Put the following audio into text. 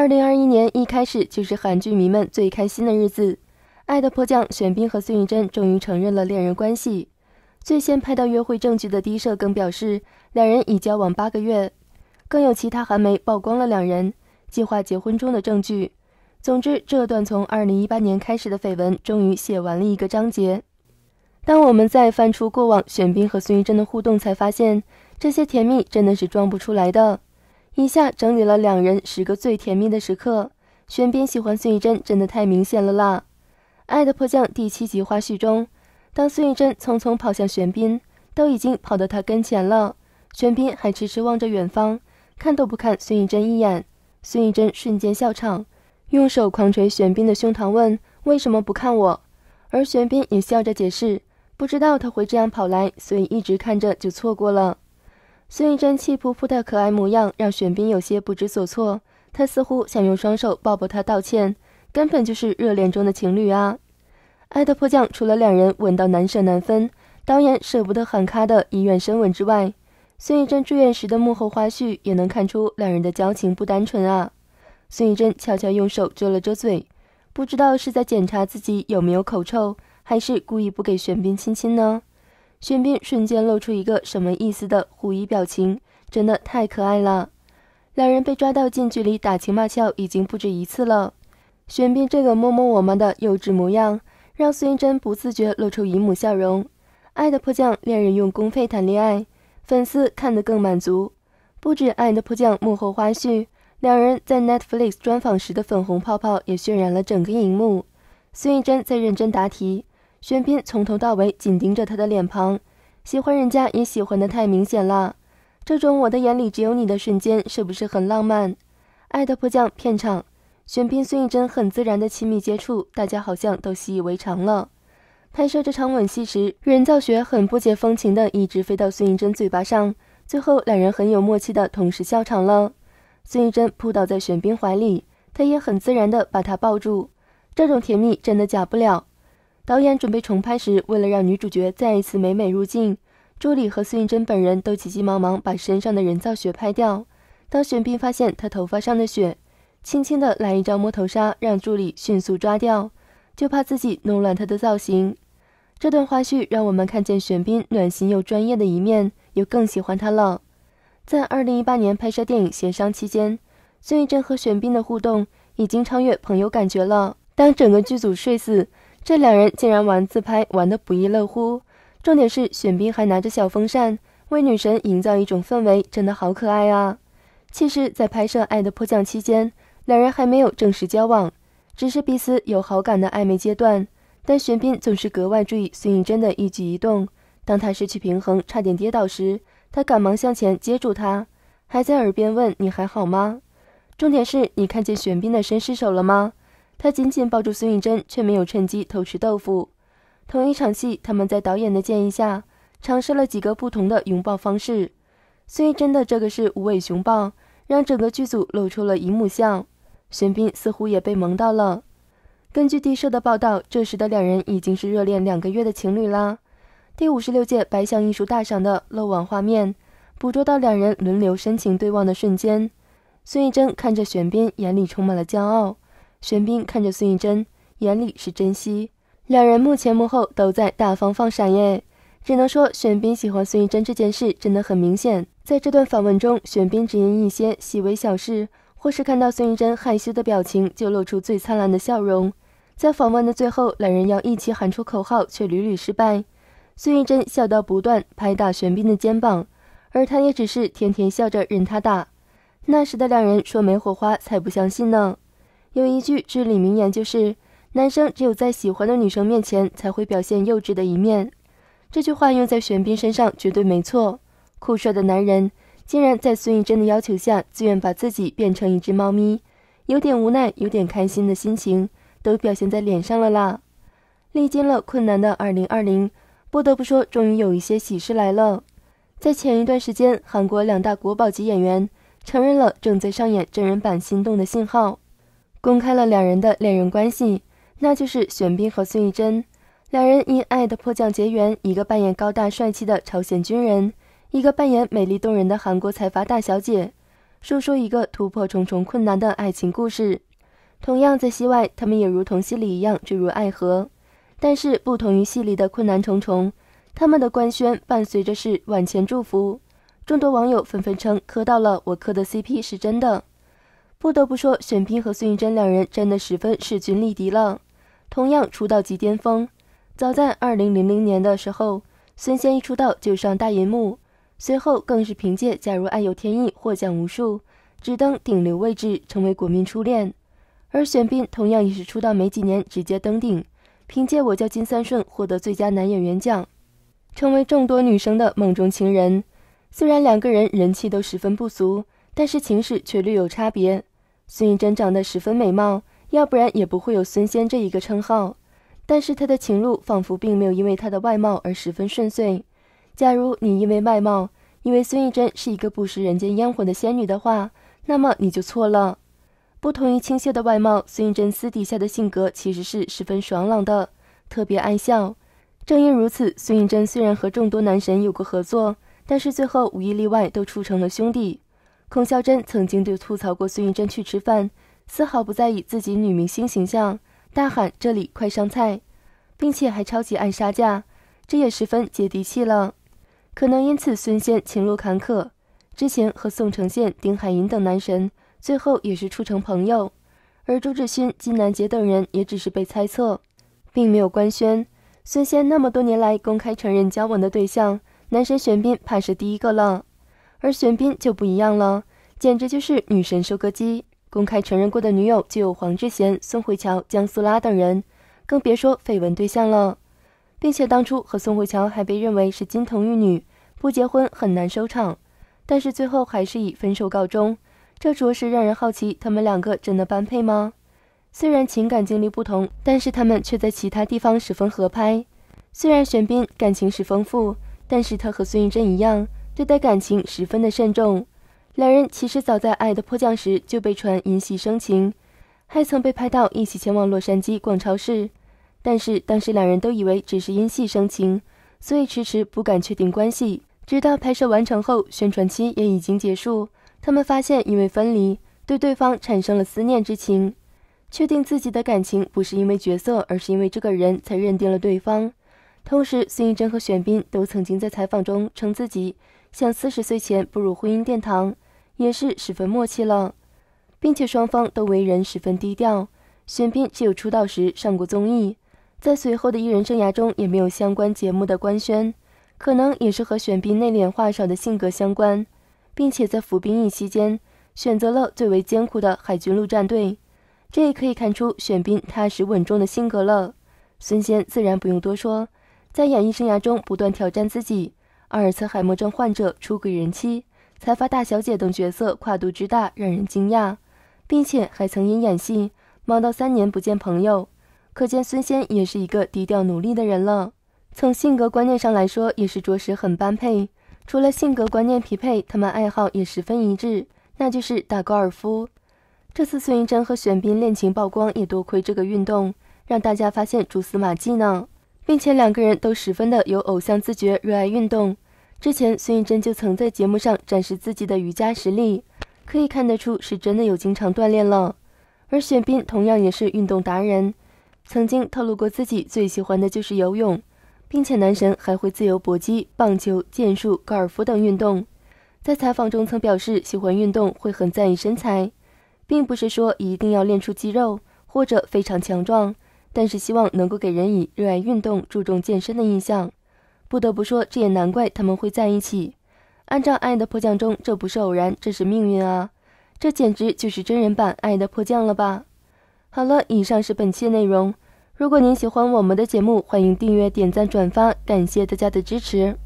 二零二一年一开始就是韩剧迷们最开心的日子，《爱的迫降》选彬和孙艺珍终于承认了恋人关系。最先拍到约会证据的低社更表示两人已交往八个月，更有其他韩媒曝光了两人计划结婚中的证据。总之，这段从二零一八年开始的绯闻终于写完了一个章节。当我们在翻出过往选彬和孙艺珍的互动，才发现这些甜蜜真的是装不出来的。以下整理了两人十个最甜蜜的时刻，玄彬喜欢孙艺珍真的太明显了啦！《爱的迫降》第七集花絮中，当孙艺珍匆匆跑向玄彬，都已经跑到他跟前了，玄彬还迟迟望着远方，看都不看孙艺珍一眼。孙艺珍瞬间笑场，用手狂捶玄彬的胸膛，问为什么不看我？而玄彬也笑着解释，不知道他会这样跑来，所以一直看着就错过了。孙艺珍气扑扑的可爱模样让玄彬有些不知所措，他似乎想用双手抱抱她道歉，根本就是热恋中的情侣啊！爱的迫降除了两人吻到难舍难分、导演舍不得喊卡的医院深吻之外，孙艺珍住院时的幕后花絮也能看出两人的交情不单纯啊！孙艺珍悄悄用手遮了遮嘴，不知道是在检查自己有没有口臭，还是故意不给玄彬亲亲呢？玄彬瞬间露出一个什么意思的狐疑表情，真的太可爱了。两人被抓到近距离打情骂俏已经不止一次了，玄彬这个摸摸我妈的幼稚模样，让孙艺珍不自觉露出姨母笑容。爱的迫降恋人用公费谈恋爱，粉丝看得更满足。不止爱的迫降幕后花絮，两人在 Netflix 专访时的粉红泡泡也渲染了整个荧幕。孙艺珍在认真答题。玄彬从头到尾紧盯着他的脸庞，喜欢人家也喜欢的太明显了。这种我的眼里只有你的瞬间，是不是很浪漫？《爱的迫降》片场，玄彬孙艺珍很自然的亲密接触，大家好像都习以为常了。拍摄这场吻戏时，任教学很不解风情的一直飞到孙艺珍嘴巴上，最后两人很有默契的同时笑场了。孙艺珍扑倒在玄彬怀里，他也很自然的把他抱住。这种甜蜜真的假不了。导演准备重拍时，为了让女主角再一次美美入镜，助理和孙艺珍本人都急急忙忙把身上的人造雪拍掉。当玄彬发现她头发上的雪，轻轻的来一张摸头杀，让助理迅速抓掉，就怕自己弄乱她的造型。这段花絮让我们看见玄彬暖心又专业的一面，又更喜欢他了。在二零一八年拍摄电影协商期间，孙艺珍和玄彬的互动已经超越朋友感觉了。当整个剧组睡死。这两人竟然玩自拍，玩得不亦乐乎。重点是玄彬还拿着小风扇为女神营造一种氛围，真的好可爱啊！其实，在拍摄《爱的迫降》期间，两人还没有正式交往，只是彼此有好感的暧昧阶段。但玄彬总是格外注意孙艺珍的一举一动。当他失去平衡，差点跌倒时，他赶忙向前接住她，还在耳边问：“你还好吗？”重点是你看见玄彬的绅士手了吗？他紧紧抱住孙艺珍，却没有趁机偷吃豆腐。同一场戏，他们在导演的建议下尝试了几个不同的拥抱方式。孙艺珍的这个是无尾熊抱，让整个剧组露出了姨母笑。玄彬似乎也被萌到了。根据《地社》的报道，这时的两人已经是热恋两个月的情侣啦。第五十六届白象艺术大赏的漏网画面，捕捉到两人轮流深情对望的瞬间。孙艺珍看着玄彬，眼里充满了骄傲。玄彬看着孙艺珍，眼里是珍惜。两人幕前幕后都在大方放闪耶，只能说玄彬喜欢孙艺珍这件事真的很明显。在这段访问中，玄彬只因一些细微小事，或是看到孙艺珍害羞的表情，就露出最灿烂的笑容。在访问的最后，两人要一起喊出口号，却屡屡失败。孙艺珍笑到不断拍打玄彬的肩膀，而他也只是甜甜笑着任他打。那时的两人说没火花，才不相信呢。有一句至理名言，就是男生只有在喜欢的女生面前才会表现幼稚的一面。这句话用在玄彬身上绝对没错。酷帅的男人竟然在孙艺珍的要求下自愿把自己变成一只猫咪，有点无奈，有点开心的心情都表现在脸上了啦。历经了困难的二零二零，不得不说，终于有一些喜事来了。在前一段时间，韩国两大国宝级演员承认了正在上演真人版《心动的信号》。公开了两人的恋人关系，那就是玄彬和孙艺珍。两人因爱的迫降结缘，一个扮演高大帅气的朝鲜军人，一个扮演美丽动人的韩国财阀大小姐，述说一个突破重重困难的爱情故事。同样在戏外，他们也如同戏里一样坠入爱河，但是不同于戏里的困难重重，他们的官宣伴随着是万千祝福。众多网友纷纷称磕到了，我磕的 CP 是真的。不得不说，选斌和孙艺珍两人真的十分势均力敌了。同样出道即巅峰，早在二零零零年的时候，孙先一出道就上大银幕，随后更是凭借《假如爱有天意》获奖无数，只登顶流位置，成为国民初恋。而选斌同样也是出道没几年直接登顶，凭借《我叫金三顺》获得最佳男演员奖，成为众多女生的梦中情人。虽然两个人人气都十分不俗，但是情史却略有差别。孙艺珍长得十分美貌，要不然也不会有“孙仙”这一个称号。但是她的情路仿佛并没有因为她的外貌而十分顺遂。假如你因为外貌，因为孙艺珍是一个不食人间烟火的仙女的话，那么你就错了。不同于清秀的外貌，孙艺珍私底下的性格其实是十分爽朗的，特别爱笑。正因如此，孙艺珍虽然和众多男神有过合作，但是最后无一例外都处成了兄弟。孔孝真曾经对吐槽过孙艺珍去吃饭，丝毫不在意自己女明星形象，大喊“这里快上菜”，并且还超级爱杀价，这也十分接地气了。可能因此，孙仙情路坎坷，之前和宋承宪、丁海寅等男神，最后也是处成朋友。而朱志勋、金南杰等人也只是被猜测，并没有官宣。孙仙那么多年来公开承认交往的对象，男神玄彬怕是第一个了。而玄彬就不一样了，简直就是女神收割机。公开承认过的女友就有黄智贤、宋慧乔、江素拉等人，更别说绯闻对象了。并且当初和宋慧乔还被认为是金童玉女，不结婚很难收场，但是最后还是以分手告终。这着实让人好奇，他们两个真的般配吗？虽然情感经历不同，但是他们却在其他地方十分合拍。虽然玄彬感情史丰富，但是他和孙艺珍一样。对待感情十分的慎重，两人其实早在《爱的迫降》时就被传因戏生情，还曾被拍到一起前往洛杉矶逛超市。但是当时两人都以为只是因戏生情，所以迟迟不敢确定关系。直到拍摄完成后，宣传期也已经结束，他们发现因为分离对对方产生了思念之情，确定自己的感情不是因为角色，而是因为这个人才认定了对方。同时，孙艺珍和玄彬都曾经在采访中称自己。想四十岁前步入婚姻殿堂，也是十分默契了，并且双方都为人十分低调。选彬只有出道时上过综艺，在随后的艺人生涯中也没有相关节目的官宣，可能也是和选彬内敛话少的性格相关，并且在服兵役期间选择了最为艰苦的海军陆战队，这也可以看出选彬踏实稳重的性格了。孙坚自然不用多说，在演艺生涯中不断挑战自己。阿尔茨海默症患者、出轨人妻、财阀大小姐等角色跨度之大，让人惊讶，并且还曾因演戏忙到三年不见朋友，可见孙仙也是一个低调努力的人了。从性格观念上来说，也是着实很般配。除了性格观念匹配，他们爱好也十分一致，那就是打高尔夫。这次孙艺珍和玄彬恋情曝光，也多亏这个运动让大家发现蛛丝马迹呢。并且两个人都十分的有偶像自觉，热爱运动。之前孙艺珍就曾在节目上展示自己的瑜伽实力，可以看得出是真的有经常锻炼了。而玄彬同样也是运动达人，曾经透露过自己最喜欢的就是游泳，并且男神还会自由搏击、棒球、剑术、高尔夫等运动。在采访中曾表示，喜欢运动会很在意身材，并不是说一定要练出肌肉或者非常强壮，但是希望能够给人以热爱运动、注重健身的印象。不得不说，这也难怪他们会在一起。按照《爱的迫降》中，这不是偶然，这是命运啊！这简直就是真人版《爱的迫降》了吧？好了，以上是本期内容。如果您喜欢我们的节目，欢迎订阅、点赞、转发，感谢大家的支持。